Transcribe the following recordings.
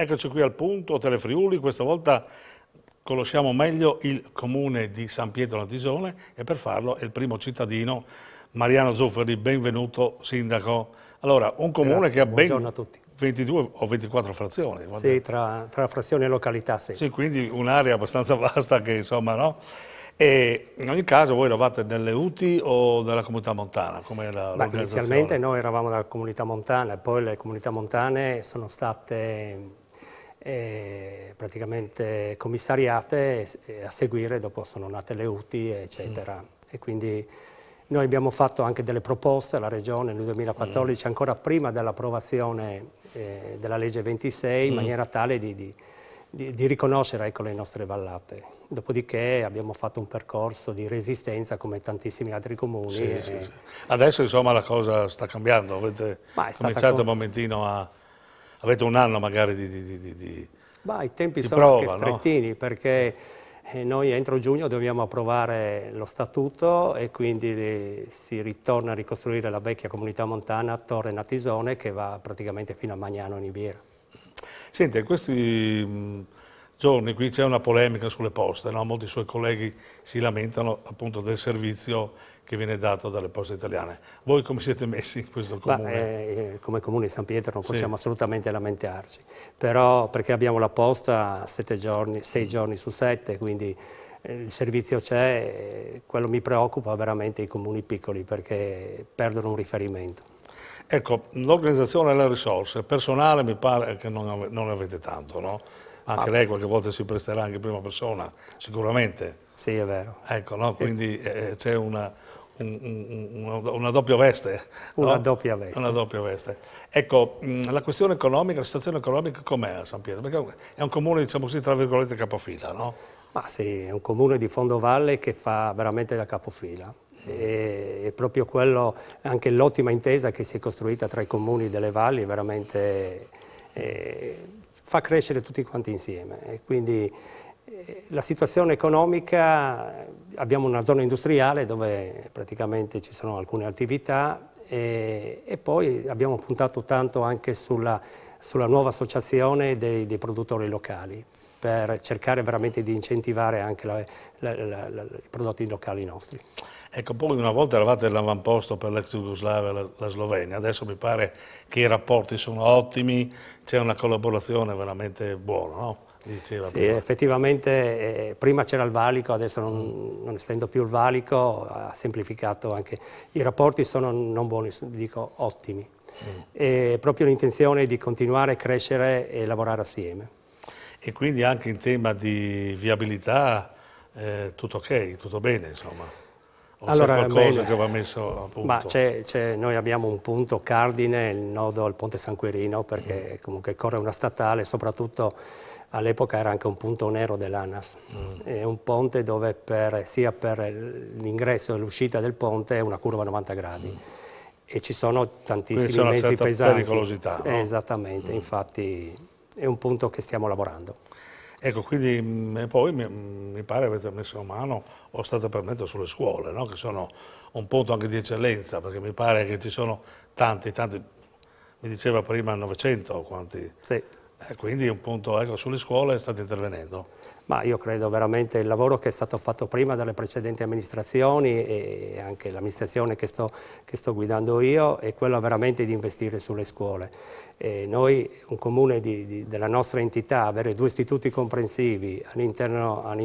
Eccoci qui al punto, Telefriuli, questa volta conosciamo meglio il comune di San Pietro Antisone e per farlo è il primo cittadino Mariano Zufferi, benvenuto sindaco. Allora, un comune Grazie, che ha ben 22 o 24 frazioni. Guarda. Sì, tra, tra frazioni e località, sì. Sì, quindi un'area abbastanza vasta che insomma, no? E in ogni caso voi eravate delle UTI o della comunità montana? Beh, inizialmente noi eravamo nella comunità montana, poi le comunità montane sono state eh, praticamente commissariate eh, a seguire dopo sono nate le UTI eccetera. Mm. E quindi noi abbiamo fatto anche delle proposte alla Regione nel 2014, mm. ancora prima dell'approvazione eh, della legge 26, mm. in maniera tale di, di di, di riconoscere ecco, le nostre vallate. Dopodiché abbiamo fatto un percorso di resistenza come tantissimi altri comuni. Sì, e... sì, sì. Adesso insomma la cosa sta cambiando, avete cominciato con... un momentino a... avete un anno magari di... di, di, di... Bah, I tempi sono prova, anche strettini no? perché eh, noi entro giugno dobbiamo approvare lo statuto e quindi si ritorna a ricostruire la vecchia comunità montana Torre Natisone che va praticamente fino a Magnano in Ibiera. Senti, in questi mm, giorni qui c'è una polemica sulle poste, no? molti suoi colleghi si lamentano appunto del servizio che viene dato dalle poste italiane. Voi come siete messi in questo comune? Beh, eh, come comune di San Pietro non possiamo sì. assolutamente lamentarci, però perché abbiamo la posta giorni, sei mm. giorni su sette, quindi eh, il servizio c'è, eh, quello mi preoccupa veramente i comuni piccoli perché perdono un riferimento. Ecco, l'organizzazione e le risorse, personale mi pare che non, ave non avete tanto, no? Anche ah. lei qualche volta si presterà anche in prima persona, sicuramente. Sì, è vero. Ecco, no? Quindi eh, eh, c'è una, un, un, una, doppia veste, una no? doppia veste. Una doppia veste. Ecco, mm, la questione economica, la situazione economica com'è a San Pietro? Perché è un comune, diciamo così, tra virgolette capofila, no? Ma sì, è un comune di Fondo Valle che fa veramente da capofila e eh, proprio quello, anche l'ottima intesa che si è costruita tra i comuni delle valli veramente eh, fa crescere tutti quanti insieme. E quindi eh, la situazione economica, abbiamo una zona industriale dove praticamente ci sono alcune attività e, e poi abbiamo puntato tanto anche sulla, sulla nuova associazione dei, dei produttori locali per cercare veramente di incentivare anche la, la, la, i prodotti locali nostri. Ecco, poi una volta eravate all'avamposto per l'ex Jugoslavia, la, la Slovenia, adesso mi pare che i rapporti sono ottimi, c'è una collaborazione veramente buona, no? Diceva sì, prima. effettivamente eh, prima c'era il valico, adesso non, non, essendo più il valico ha semplificato anche, i rapporti sono non buoni, dico ottimi, mm. e proprio l'intenzione di continuare a crescere e lavorare assieme. E quindi anche in tema di viabilità eh, tutto ok, tutto bene insomma? O allora, qualcosa bene. che va messo a punto? Ma c è, c è, noi abbiamo un punto cardine, il nodo al Ponte San Quirino, perché mm. comunque corre una statale, soprattutto all'epoca era anche un punto nero dell'ANAS. Mm. È un ponte dove per, sia per l'ingresso e l'uscita del ponte è una curva a 90 gradi. Mm. E ci sono tantissimi Quindi c'è una mezzi pesanti. pericolosità. No? Eh, esattamente, mm. infatti è un punto che stiamo lavorando. Ecco, quindi mh, mm, poi mi, mm, mi pare avete messo mano o state permettendo sulle scuole, no? che sono un punto anche di eccellenza, perché mi pare che ci sono tanti, tanti, mi diceva prima 900 quanti. Sì. Eh, quindi un punto, ecco, sulle scuole state intervenendo. Ma io credo veramente il lavoro che è stato fatto prima dalle precedenti amministrazioni e anche l'amministrazione che, che sto, guidando io è quello veramente di investire sulle scuole. E noi, un comune di, di, della nostra entità, avere due istituti comprensivi all'interno all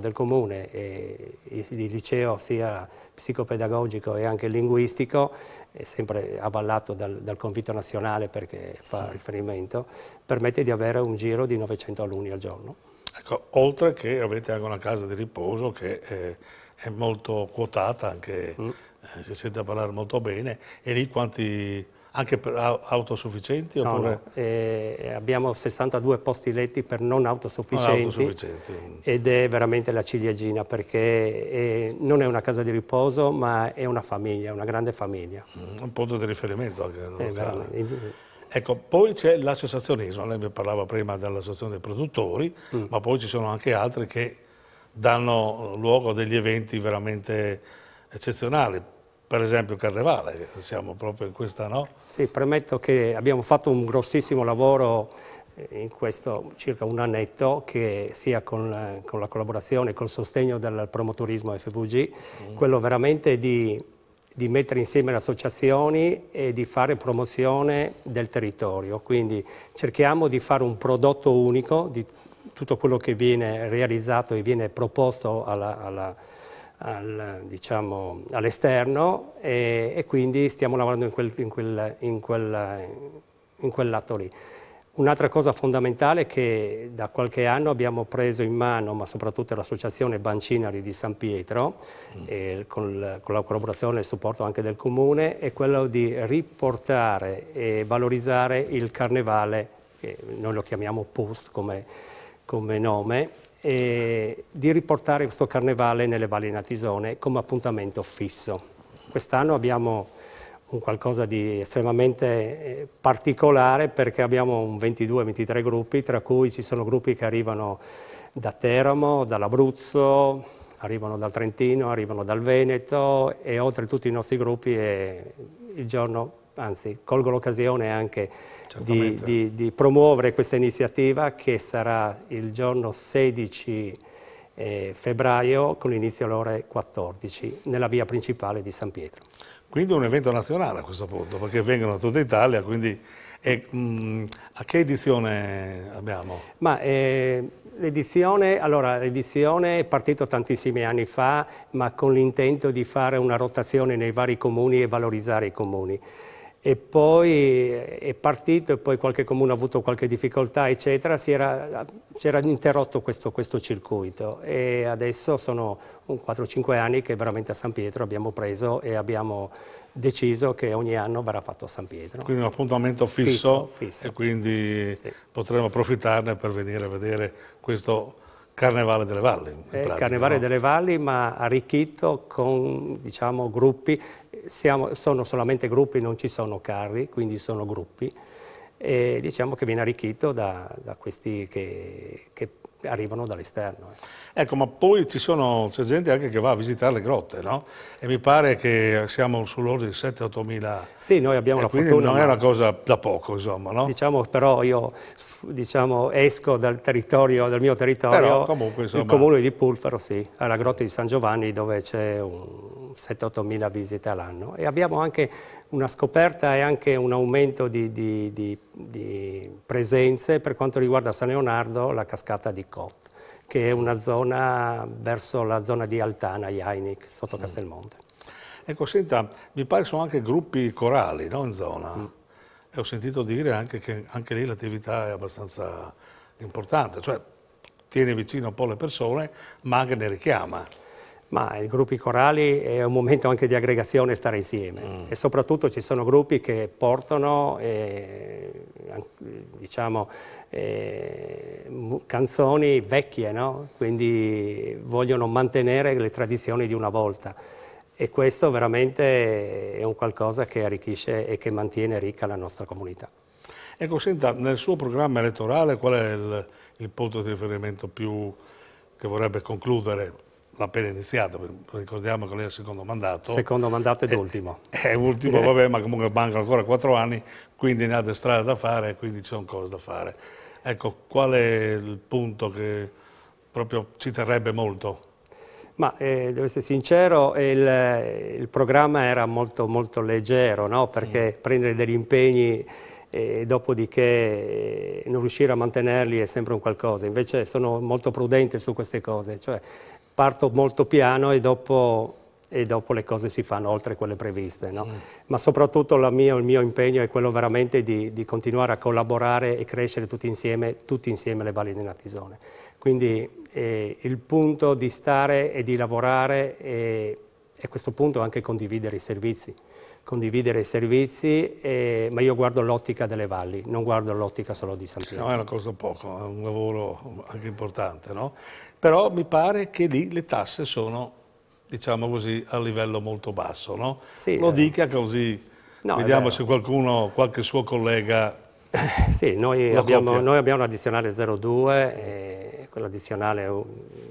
del comune, il liceo sia psicopedagogico e anche linguistico, è sempre avallato dal, dal convito nazionale perché fa riferimento, permette di avere un giro di 900 alunni al giorno. Ecco, oltre che avete anche una casa di riposo che è, eh, è molto quotata, anche, mm. Eh, si sente parlare molto bene, e lì quanti, anche per autosufficienti? No, no. Eh, abbiamo 62 posti letti per non autosufficienti, non autosufficienti, mm. ed è veramente la ciliegina perché è, eh, non è una casa di riposo ma è una famiglia, una grande famiglia. Mm, un punto di riferimento anche. Eh, Ecco, poi c'è l'associazionismo, lei mi parlava prima dell'associazione dei produttori, mm. ma poi ci sono anche altri che danno luogo a degli eventi veramente eccezionali, per esempio il Carnevale, siamo proprio in questa, no? Sì, premetto che abbiamo fatto un grossissimo lavoro eh, in questo circa un annetto che sia con, eh, con la collaborazione, col sostegno del promoturismo FVG, mm. quello veramente di di mettere insieme le associazioni e di fare promozione del territorio. Quindi cerchiamo di fare un prodotto unico di tutto quello che viene realizzato e viene proposto all'esterno al, diciamo, all e, e, quindi stiamo lavorando in, quel, in, quel, in, quel, in quel lato lì. Un'altra cosa fondamentale che da qualche anno abbiamo preso in mano, ma soprattutto l'associazione Bancinari di San Pietro, mm. con, con, la collaborazione e il supporto anche del Comune, è quello di riportare e valorizzare il carnevale, che noi lo chiamiamo PUST come, come nome, di riportare questo carnevale nelle valli Natisone come appuntamento fisso. Quest'anno abbiamo un qualcosa di estremamente eh, particolare perché abbiamo un 22-23 gruppi, tra cui ci sono gruppi che arrivano da Teramo, dall'Abruzzo, arrivano dal Trentino, arrivano dal Veneto e oltre tutti i nostri gruppi il giorno, anzi colgo l'occasione anche di, di, di, promuovere questa iniziativa che sarà il giorno 16 eh, febbraio con inizio alle ore 14 nella via principale di San Pietro. Quindi è un evento nazionale a questo punto, perché vengono da tutta Italia, quindi è, mh, mm, a che edizione abbiamo? Ma, eh, L'edizione allora, è partita tantissimi anni fa, ma con l'intento di fare una rotazione nei vari comuni e valorizzare i comuni e poi è partito e poi qualche comune ha avuto qualche difficoltà, eccetera, si era, era interrotto questo, questo, circuito e adesso sono 4-5 anni che veramente a San Pietro abbiamo preso e abbiamo deciso che ogni anno verrà fatto a San Pietro. Quindi un appuntamento fisso, fisso, fisso. e quindi sì. potremo approfittarne per venire a vedere questo Carnevale delle Valli. Eh, pratica, Carnevale no? delle Valli, ma arricchito con diciamo, gruppi, Siamo, sono solamente gruppi, non ci sono carri, quindi sono gruppi. E diciamo che viene arricchito da, da questi che, che arrivano dall'esterno. Eh. Ecco, ma poi c'è gente anche che va a visitare le grotte, no? E mi pare che siamo sull'ordine di 7-8 mila... Sì, noi abbiamo e la quindi fortuna... non è una cosa da poco, insomma, no? Diciamo, però io diciamo, esco dal, dal mio territorio, però, comunque, insomma... il comune di Pulfaro, sì, alla grotta di San Giovanni dove c'è un 7-8 mila visite all'anno e abbiamo anche una scoperta e anche un aumento di, di, di, di presenze per quanto riguarda San Leonardo, la cascata di Cot, che è una zona verso la zona di Altana, Jainic, sotto mm. Castelmonte. Ecco, senta, mi pare che sono anche gruppi corali no, in zona mm. e ho sentito dire anche che anche lì l'attività è abbastanza importante, cioè tiene vicino un po' le persone ma anche ne richiama. Ma i gruppi corali è un momento anche di aggregazione stare insieme mm. e soprattutto ci sono gruppi che portano eh, diciamo, eh, canzoni vecchie, no? quindi vogliono mantenere le tradizioni di una volta e questo veramente è un qualcosa che arricchisce e che mantiene ricca la nostra comunità. Ecco, senta, nel suo programma elettorale qual è il, il punto di riferimento più che vorrebbe concludere? appena iniziato, ricordiamo che lei è il secondo mandato. Secondo mandato ed è, ultimo. È ultimo, vabbè, ma comunque manca ancora quattro anni, quindi ne ha delle strade da fare, e quindi c'è un cosa da fare. Ecco, qual è il punto che proprio ci terrebbe molto? Ma eh, devo essere sincero, il, il, programma era molto, molto leggero, no? perché mm. prendere degli impegni e dopodiché eh, non riuscire a mantenerli è sempre un qualcosa, invece sono molto prudente su queste cose, cioè parto molto piano e dopo, e dopo le cose si fanno oltre quelle previste. No? Mm. Ma soprattutto mia, il mio impegno è quello veramente di, di, continuare a collaborare e crescere tutti insieme, tutti insieme le valli di Natisone. Quindi eh, il punto di stare e di lavorare e a questo punto anche condividere i servizi condividere i servizi, eh, ma io guardo l'ottica delle valli, non guardo l'ottica solo di San Pietro. No, è una cosa poco, è un lavoro anche importante, no? Però mi pare che lì le tasse sono, diciamo così, a livello molto basso, no? Sì, Lo eh. dica così, no, vediamo eh se qualcuno, qualche suo collega eh, sì, noi abbiamo, noi abbiamo, una 02 e quella dizionale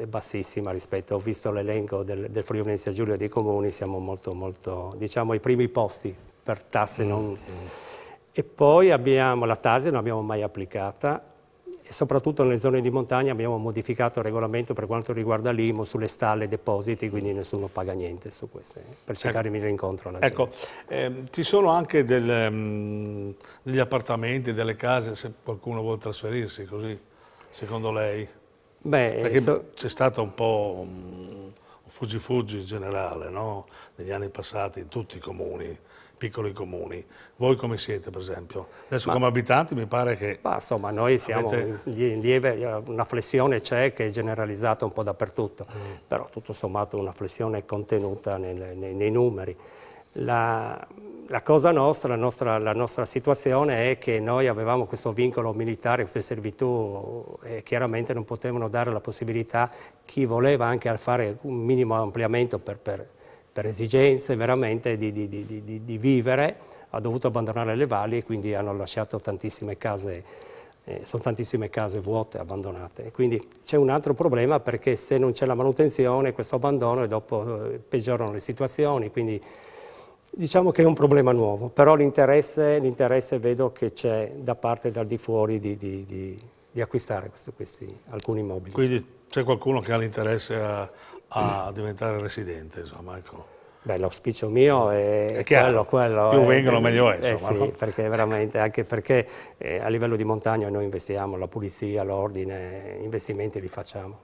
è bassissima rispetto, ho visto l'elenco del, del Friuli Venezia Giulia dei comuni, siamo molto, molto, diciamo, ai primi posti per tasse mm. non... Mm. E poi abbiamo la TASI, non l'abbiamo mai applicata, soprattutto nelle zone di montagna abbiamo modificato il regolamento per quanto riguarda l'IMO sulle stalle e depositi, quindi nessuno paga niente su queste, per ecco. cercare di venire incontro alla ecco, gente. Eh, ci sono anche del, mh, ehm, degli appartamenti, delle case, se qualcuno vuole trasferirsi così, secondo lei? Beh, Perché so... c'è stata un po' fuggi fuggi generale, no? negli anni passati in tutti i comuni, piccoli comuni. Voi come siete per esempio? Adesso ma, come abitanti mi pare che... Ma, insomma noi siamo avete... in lieve, eh, una flessione c'è che è generalizzata un po' dappertutto, mm. però tutto sommato una flessione contenuta nel, nei, nei numeri. La, la cosa nostra la, nostra, la nostra, situazione è che noi avevamo questo vincolo militare, queste servitù e chiaramente non potevano dare la possibilità a chi voleva anche fare un minimo ampliamento per, per, per esigenze veramente di, di, di, di, vivere, ha dovuto abbandonare le valli e quindi hanno lasciato tantissime case, eh, sono tantissime case vuote, abbandonate. E quindi c'è un altro problema perché se non c'è la manutenzione questo abbandono e dopo eh, peggiorano le situazioni, quindi Diciamo che è un problema nuovo, però l'interesse, vedo che c'è da parte dal di fuori di, di, di, di acquistare questi, questi, alcuni immobili. Quindi c'è qualcuno che ha l'interesse a, a, diventare residente, insomma, ecco. Beh, l'auspicio mio è, è chiaro, quello, quello Più eh, vengono è, eh, meglio è, eh, insomma. Eh sì, no? perché veramente, anche perché eh, a livello di montagna noi investiamo, la pulizia, l'ordine, investimenti li facciamo.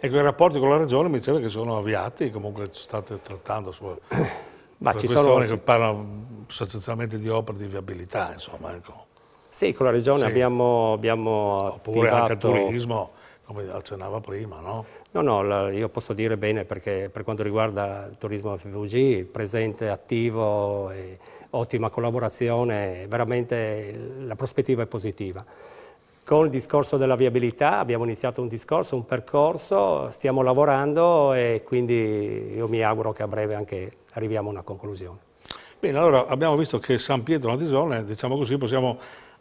Ecco, i rapporti con la Regione mi diceva che sono avviati, comunque state trattando su... Ma per ci sono... che parlano sostanzialmente di opere di viabilità, insomma. Ecco. Sì, con la regione sì. abbiamo, abbiamo Oppure attivato... anche il turismo, come accennava prima, no? No, no, io posso dire bene perché per quanto riguarda il turismo FVG, presente, attivo, ottima collaborazione, veramente la prospettiva è positiva. Con il discorso della viabilità abbiamo iniziato un discorso, un percorso, stiamo lavorando e quindi io mi auguro che a breve anche arriviamo a una conclusione. Bene, allora abbiamo visto che San Pietro Natisone, diciamo così, possiamo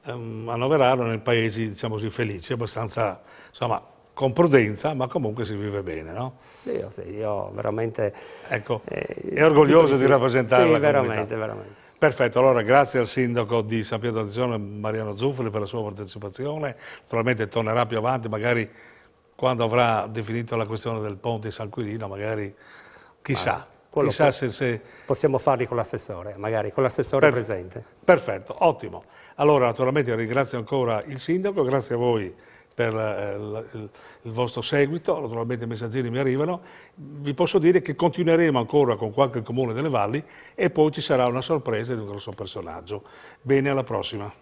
ehm, annoverarlo nei paesi, diciamo così, felici, abbastanza, insomma, con prudenza, ma comunque si vive bene, no? Io sì, io veramente... Ecco, eh, è orgoglioso di, di rappresentarla. Sì, veramente, veramente. Perfetto, allora grazie al sindaco di San Pietro Tizione Mariano Zuffoli per la sua partecipazione, naturalmente tornerà più avanti, magari quando avrà definito la questione del ponte San Quirino, magari chissà. Ah. Chissà se, se... Possiamo farli con l'assessore, magari con l'assessore per... presente. Perfetto, ottimo. Allora naturalmente ringrazio ancora il sindaco, grazie a voi per eh, il vostro seguito, naturalmente i messaggeri mi arrivano, vi posso dire che continueremo ancora con qualche comune delle valli e poi ci sarà una sorpresa di un grosso personaggio. Bene, alla prossima.